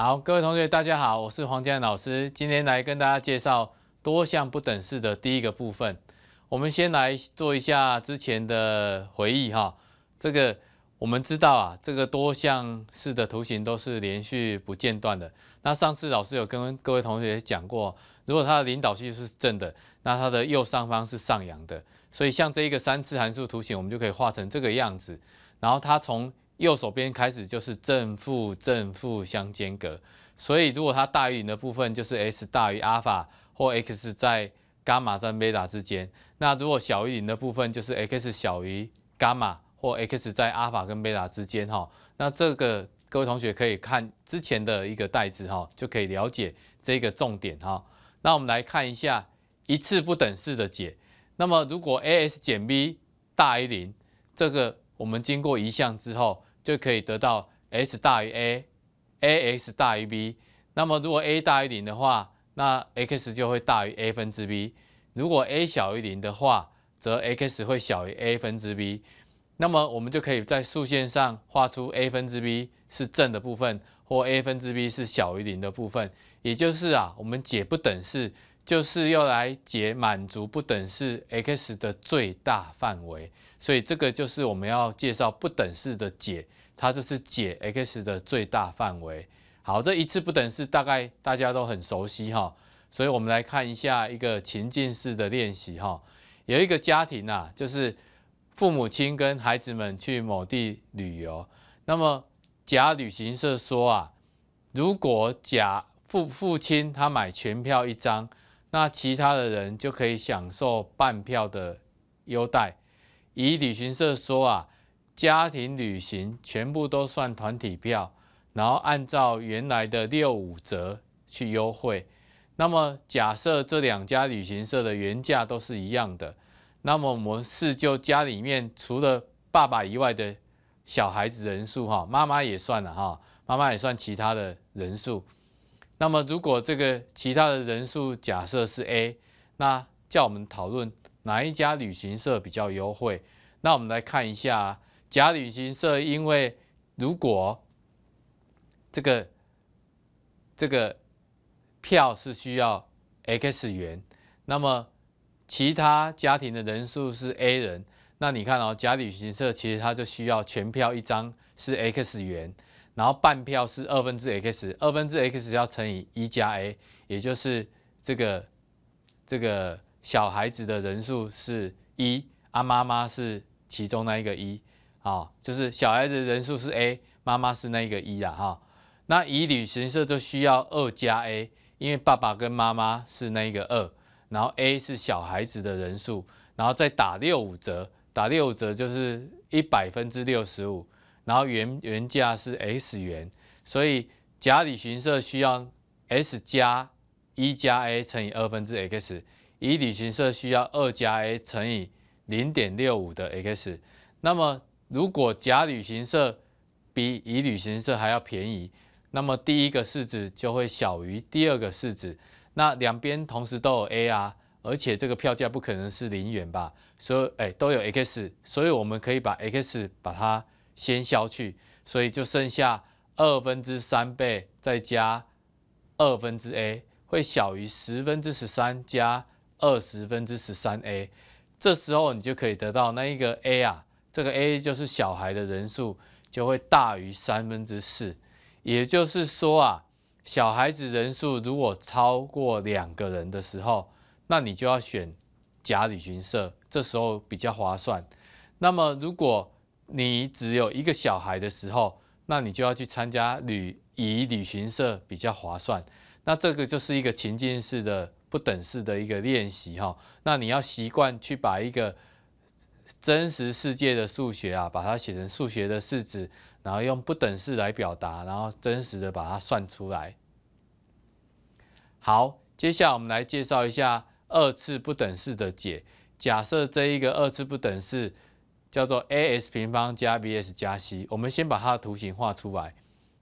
好，各位同学，大家好，我是黄建老师，今天来跟大家介绍多项不等式的第一个部分。我们先来做一下之前的回忆哈，这个我们知道啊，这个多项式的图形都是连续不间断的。那上次老师有跟各位同学讲过，如果它的领导系数是正的，那它的右上方是上扬的，所以像这一个三次函数图形，我们就可以画成这个样子，然后它从右手边开始就是正负正负相间隔，所以如果它大于零的部分就是 s 大于阿尔法或 x 在伽马跟贝塔之间，那如果小于零的部分就是 x 小于伽马或 x 在阿尔法跟贝塔之间哈，那这个各位同学可以看之前的一个代子哈，就可以了解这个重点哈。那我们来看一下一次不等式的解，那么如果 a s 减 b 大于零，这个我们经过移项之后。就可以得到 x 大于 a，a x 大于 b。那么如果 a 大于零的话，那 x 就会大于 a 分之 b。如果 a 小于零的话，则 x 会小于 a 分之 b。那么我们就可以在竖线上画出 a 分之 b 是正的部分，或 a 分之 b 是小于零的部分。也就是啊，我们解不等式就是要来解满足不等式 x 的最大范围。所以这个就是我们要介绍不等式的解。它就是解 x 的最大范围。好，这一次不等式大概大家都很熟悉哈，所以我们来看一下一个情境式的练习哈。有一个家庭啊，就是父母亲跟孩子们去某地旅游。那么甲旅行社说啊，如果甲父父亲他买全票一张，那其他的人就可以享受半票的优待。乙旅行社说啊。家庭旅行全部都算团体票，然后按照原来的六五折去优惠。那么假设这两家旅行社的原价都是一样的，那么我们是就家里面除了爸爸以外的小孩子人数哈，妈妈也算了哈，妈妈也算其他的人数。那么如果这个其他的人数假设是 A，那叫我们讨论哪一家旅行社比较优惠。那我们来看一下。假旅行社因为如果这个这个票是需要 x 元，那么其他家庭的人数是 a 人，那你看哦，假旅行社其实它就需要全票一张是 x 元，然后半票是二分之 x，二分之 x 要乘以一加 a，也就是这个这个小孩子的人数是一，阿妈妈是其中那一个一。哦，就是小孩子人数是 a，妈妈是那个一啊，哈，那乙旅行社就需要二加 a，因为爸爸跟妈妈是那个二，然后 a 是小孩子的人数，然后再打六五折，打六五折就是一百分之六十五，然后原原价是 x 元，所以甲旅行社需要 s 加一加 a 乘以二分之 x，乙旅行社需要二加 a 乘以零点六五的 x，那么。如果甲旅行社比乙旅行社还要便宜，那么第一个式子就会小于第二个式子。那两边同时都有 a 啊，而且这个票价不可能是零元吧？所以，哎，都有 x，所以我们可以把 x 把它先消去，所以就剩下二分之三倍再加二分之 a 会小于十分之十三加二十分之十三 a。这时候你就可以得到那一个 a 啊。这个 A 就是小孩的人数就会大于三分之四，也就是说啊，小孩子人数如果超过两个人的时候，那你就要选甲旅行社，这时候比较划算。那么如果你只有一个小孩的时候，那你就要去参加旅乙旅行社比较划算。那这个就是一个情境式的不等式的一个练习哈，那你要习惯去把一个。真实世界的数学啊，把它写成数学的式子，然后用不等式来表达，然后真实的把它算出来。好，接下来我们来介绍一下二次不等式的解。假设这一个二次不等式叫做 a s 平方加 b s 加 c，我们先把它的图形画出来。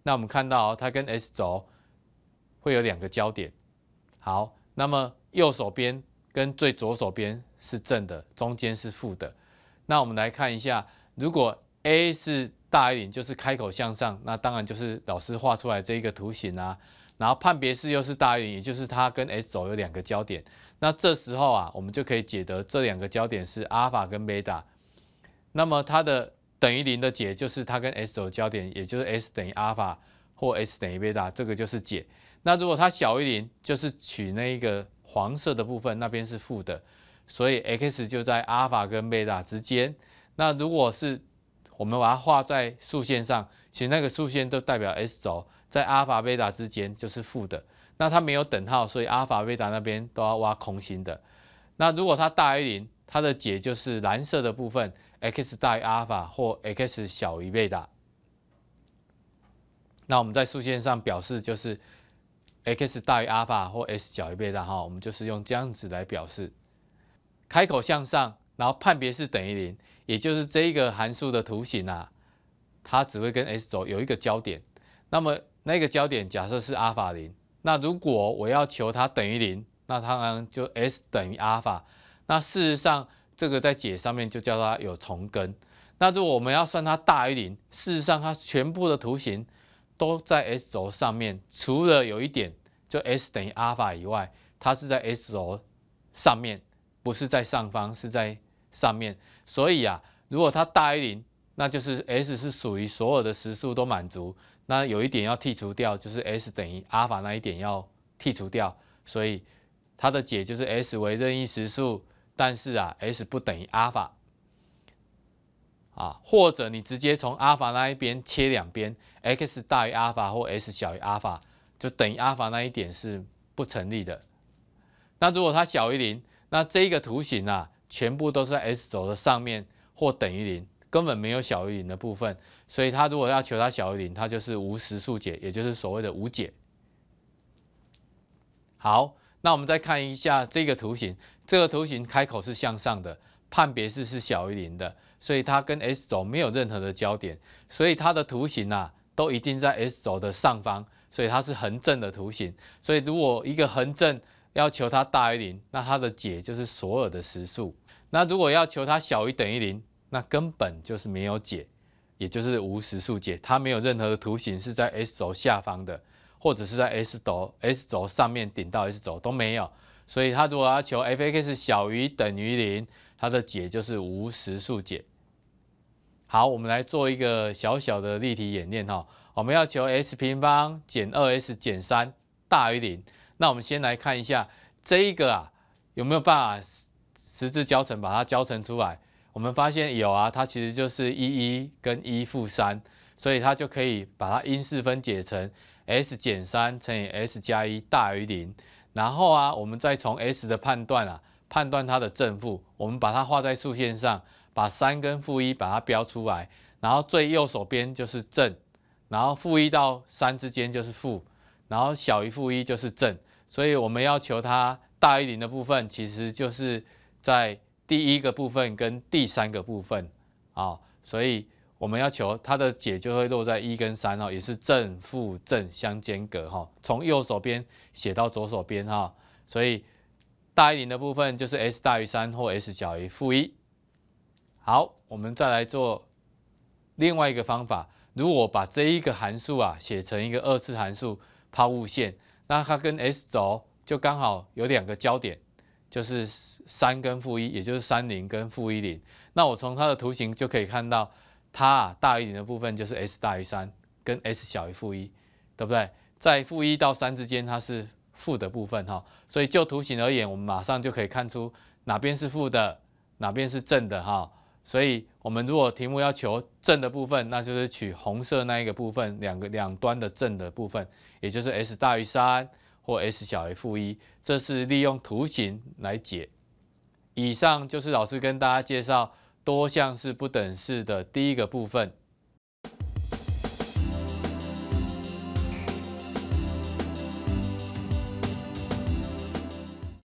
那我们看到它跟 s 轴会有两个交点。好，那么右手边跟最左手边是正的，中间是负的。那我们来看一下，如果 a 是大一点，就是开口向上，那当然就是老师画出来这一个图形啊。然后判别式又是大于零，也就是它跟 s 轴有两个交点。那这时候啊，我们就可以解得这两个交点是阿尔法跟贝塔。那么它的等于零的解就是它跟 s 轴交点，也就是 s 等于阿尔法或 s 等于贝塔，这个就是解。那如果它小于零，就是取那一个黄色的部分，那边是负的。所以 x 就在阿尔法跟贝塔之间。那如果是我们把它画在竖线上，其实那个竖线都代表 s 轴，在阿尔法、贝塔之间就是负的。那它没有等号，所以阿尔法、贝塔那边都要挖空心的。那如果它大于零，它的解就是蓝色的部分，x 大于阿尔法或 x 小于贝塔。那我们在竖线上表示就是 x 大于阿尔法或 s 小于贝塔哈，我们就是用这样子来表示。开口向上，然后判别式等于零，也就是这一个函数的图形啊，它只会跟 s 轴有一个交点。那么那个交点假设是阿尔法零，那如果我要求它等于零，那当然就 s 等于阿尔法。那事实上，这个在解上面就叫它有重根。那如果我们要算它大于零，事实上它全部的图形都在 s 轴上面，除了有一点就 s 等于阿尔法以外，它是在 s 轴上面。不是在上方，是在上面，所以啊，如果它大于零，那就是 s 是属于所有的实数都满足。那有一点要剔除掉，就是 s 等于阿尔法那一点要剔除掉。所以它的解就是 s 为任意实数，但是啊，s 不等于阿尔法。啊，或者你直接从阿尔法那一边切两边，x 大于阿尔法或 s 小于阿尔法，就等于阿尔法那一点是不成立的。那如果它小于零？那这一个图形啊，全部都是在 s 轴的上面或等于零，根本没有小于零的部分。所以它如果要求它小于零，它就是无实数解，也就是所谓的无解。好，那我们再看一下这个图形，这个图形开口是向上的，判别式是小于零的，所以它跟 s 轴没有任何的交点，所以它的图形啊都一定在 s 轴的上方，所以它是横正的图形。所以如果一个横正，要求它大于零，那它的解就是所有的实数。那如果要求它小于等于零，那根本就是没有解，也就是无实数解。它没有任何的图形是在 s 轴下方的，或者是在 s 轴 s 轴上面顶到 s 轴都没有。所以它如果要求 f(x) 小于等于零，它的解就是无实数解。好，我们来做一个小小的例题演练哈。我们要求 s 平方减二 s 减三大于零。那我们先来看一下这一个啊，有没有办法十十字交乘把它交乘出来？我们发现有啊，它其实就是一一跟一负三，所以它就可以把它因式分解成 s 减三乘以 s 加一大于零。然后啊，我们再从 s 的判断啊，判断它的正负。我们把它画在竖线上，把三跟负一把它标出来，然后最右手边就是正，然后负一到三之间就是负，然后小于负一就是正。所以我们要求它大于零的部分，其实就是在第一个部分跟第三个部分，啊，所以我们要求它的解就会落在一跟三哦，也是正负正相间隔哈，从右手边写到左手边哈，所以大于零的部分就是 s 大于三或 s 小于负一。好，我们再来做另外一个方法，如果把这一个函数啊写成一个二次函数抛物线。那它跟 s 轴就刚好有两个交点，就是三跟负一，也就是三零跟负一零。那我从它的图形就可以看到，它大于零的部分就是 s 大于三跟 s 小于负一，对不对？在负一到三之间，它是负的部分哈。所以就图形而言，我们马上就可以看出哪边是负的，哪边是正的哈。所以，我们如果题目要求正的部分，那就是取红色那一个部分，两个两端的正的部分，也就是 s 大于三或 s 小于负一。这是利用图形来解。以上就是老师跟大家介绍多项式不等式的第一个部分。